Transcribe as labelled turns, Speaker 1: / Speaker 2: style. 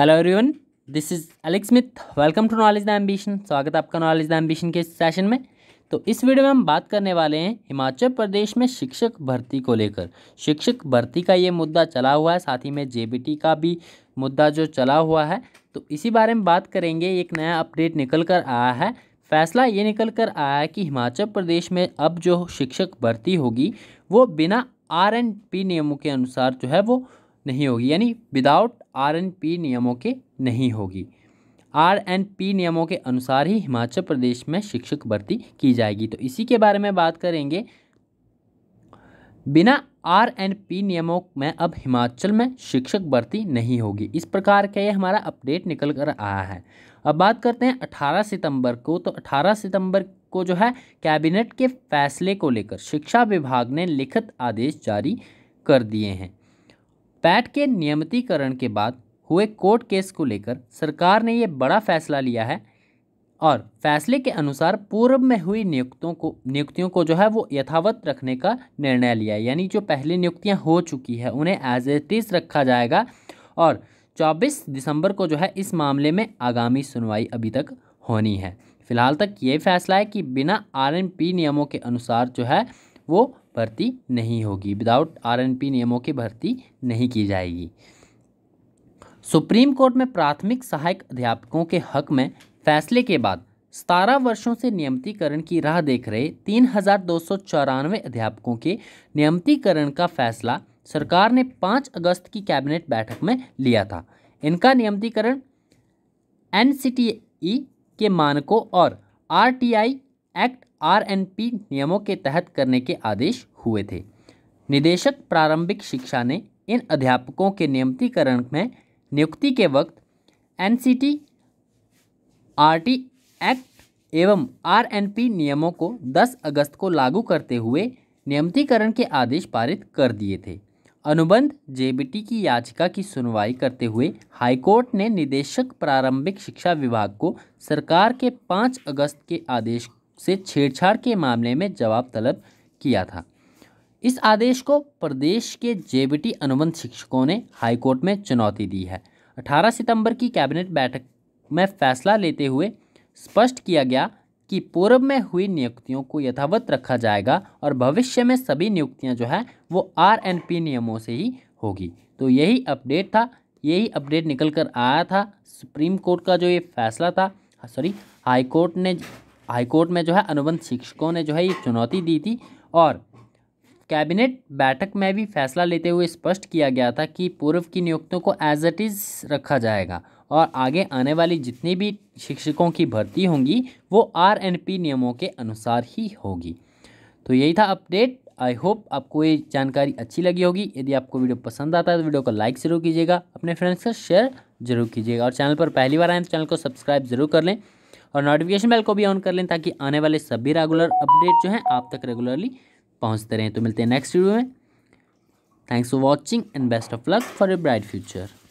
Speaker 1: hello everyone this is Alex Smith welcome to knowledge the ambition स्वागत है आपका knowledge the ambition के session में तो इस वीडियो में हम बात करने वाले हैं हिमाचल प्रदेश में शिक्षक भर्ती को लेकर शिक्षक भर्ती का ये मुद्दा चला हुआ है साथ ही में जेबीटी का भी मुद्दा जो चला हुआ है तो इसी बारे में बात करेंगे एक नया अपडेट निकल कर आया है फैसला ये निकल कर आया है कि हिमाचल प्रदेश में अब जो शिक्षक भर्ती होगी वो बिना आर एंड पी नियमों के अनुसार जो है वो नहीं होगी यानी विदाउट आर एन पी नियमों के नहीं होगी आर एन पी नियमों के अनुसार ही हिमाचल प्रदेश में शिक्षक भर्ती की जाएगी तो इसी के बारे में बात करेंगे बिना आर एन पी नियमों में अब हिमाचल में शिक्षक भर्ती नहीं होगी इस प्रकार का ये हमारा अपडेट निकल कर आया है अब बात करते हैं 18 सितंबर को तो 18 सितंबर को जो है कैबिनेट के फैसले को लेकर शिक्षा विभाग ने लिखित आदेश जारी कर दिए हैं पैट के नियमितीकरण के बाद हुए कोर्ट केस को लेकर सरकार ने ये बड़ा फैसला लिया है और फैसले के अनुसार पूर्व में हुई नियुक्तों को नियुक्तियों को जो है वो यथावत रखने का निर्णय लिया यानी जो पहले नियुक्तियां हो चुकी है उन्हें एज एट इज रखा जाएगा और 24 दिसंबर को जो है इस मामले में आगामी सुनवाई अभी तक होनी है फिलहाल तक ये फैसला है कि बिना आर नियमों के अनुसार जो है वो भर्ती नहीं होगी विदाउट आरएनपी नियमों की भर्ती नहीं की जाएगी सुप्रीम कोर्ट में प्राथमिक सहायक अध्यापकों के हक में फैसले के बाद सतारह वर्षों से नियमितीकरण की राह देख रहे तीन हजार दो सौ चौरानवे अध्यापकों के नियमितीकरण का फैसला सरकार ने पाँच अगस्त की कैबिनेट बैठक में लिया था इनका नियमितीकरण एन के मानकों और आर एक्ट आरएनपी नियमों के तहत करने के आदेश हुए थे निदेशक प्रारंभिक शिक्षा ने इन अध्यापकों के नियमितीकरण में नियुक्ति के वक्त N C T R T act एवं आरएनपी नियमों को 10 अगस्त को लागू करते हुए नियमितीकरण के आदेश पारित कर दिए थे अनुबंध जेबीटी की याचिका की सुनवाई करते हुए हाईकोर्ट ने निदेशक प्रारंभिक शिक्षा विभाग को सरकार के 5 अगस्त के आदेश से छेड़छाड़ के मामले में जवाब तलब किया था इस आदेश को प्रदेश के जेबीटी अनुबंध शिक्षकों ने हाईकोर्ट में चुनौती दी है 18 सितंबर की कैबिनेट बैठक में फैसला लेते हुए स्पष्ट किया गया कि पूर्व में हुई नियुक्तियों को यथावत रखा जाएगा और भविष्य में सभी नियुक्तियां जो है वो आर एन पी नियमों से ही होगी तो यही अपडेट था यही अपडेट निकल कर आया था सुप्रीम कोर्ट का जो ये फैसला था हाँ, सॉरी हाई कोर्ट ने हाईकोर्ट में जो है अनुबंध शिक्षकों ने जो है ये चुनौती दी थी और कैबिनेट बैठक में भी फैसला लेते हुए स्पष्ट किया गया था कि पूर्व की नियुक्तियों को एज इट इज़ रखा जाएगा और आगे आने वाली जितनी भी शिक्षकों की भर्ती होंगी वो आर एन पी नियमों के अनुसार ही होगी तो यही था अपडेट आई होप आपको ये जानकारी अच्छी लगी होगी यदि आपको वीडियो पसंद आता है तो वीडियो को लाइक ज़रूर कीजिएगा अपने फ्रेंड्स का शेयर जरूर कीजिएगा और चैनल पर पहली बार आए तो चैनल को सब्सक्राइब जरूर कर लें और नोटिफिकेशन बेल को भी ऑन कर लें ताकि आने वाले सभी रेगुलर अपडेट जो हैं आप तक रेगुलरली पहुँचते रहें तो मिलते हैं नेक्स्ट वीडियो में thanks for watching and best of luck for a bright future